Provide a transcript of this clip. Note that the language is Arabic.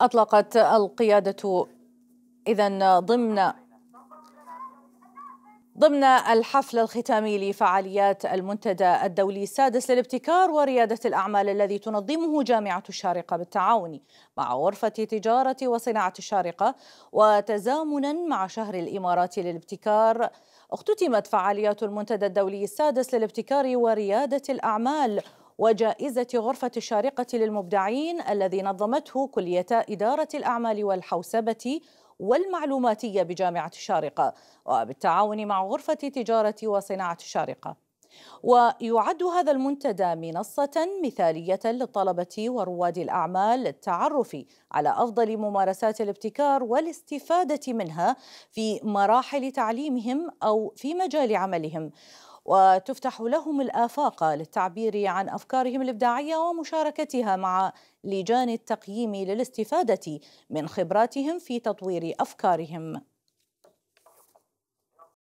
أطلقت القيادة إذا ضمن ضمن الحفل الختامي لفعاليات المنتدى الدولي السادس للابتكار وريادة الأعمال الذي تنظمه جامعة الشارقة بالتعاون مع غرفة تجارة وصناعة الشارقة وتزامنا مع شهر الإمارات للابتكار اختتمت فعاليات المنتدى الدولي السادس للابتكار وريادة الأعمال وجائزة غرفة الشارقة للمبدعين الذي نظمته كلية إدارة الأعمال والحوسبة والمعلوماتية بجامعة الشارقة وبالتعاون مع غرفة تجارة وصناعة الشارقة ويعد هذا المنتدى منصة مثالية للطلبة ورواد الأعمال للتعرف على أفضل ممارسات الابتكار والاستفادة منها في مراحل تعليمهم أو في مجال عملهم وتفتح لهم الآفاق للتعبير عن أفكارهم الإبداعية ومشاركتها مع لجان التقييم للاستفادة من خبراتهم في تطوير أفكارهم